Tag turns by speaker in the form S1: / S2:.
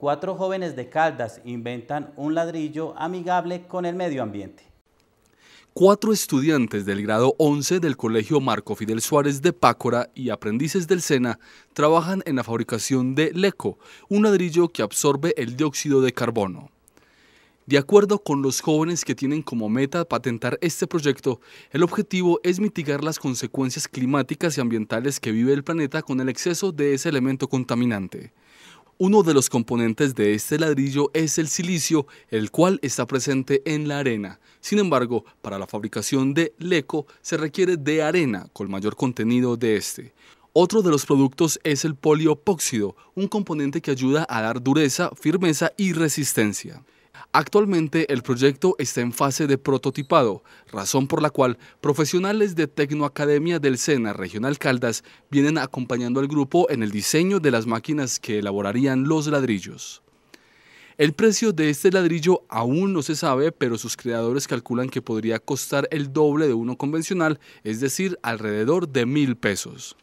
S1: cuatro jóvenes de Caldas inventan un ladrillo amigable con el medio ambiente. Cuatro estudiantes del grado 11 del Colegio Marco Fidel Suárez de Pácora y aprendices del SENA trabajan en la fabricación de LECO, un ladrillo que absorbe el dióxido de carbono. De acuerdo con los jóvenes que tienen como meta patentar este proyecto, el objetivo es mitigar las consecuencias climáticas y ambientales que vive el planeta con el exceso de ese elemento contaminante. Uno de los componentes de este ladrillo es el silicio, el cual está presente en la arena. Sin embargo, para la fabricación de leco se requiere de arena con mayor contenido de este. Otro de los productos es el poliopóxido, un componente que ayuda a dar dureza, firmeza y resistencia. Actualmente el proyecto está en fase de prototipado, razón por la cual profesionales de Tecnoacademia del SENA Regional Caldas vienen acompañando al grupo en el diseño de las máquinas que elaborarían los ladrillos. El precio de este ladrillo aún no se sabe, pero sus creadores calculan que podría costar el doble de uno convencional, es decir, alrededor de mil pesos.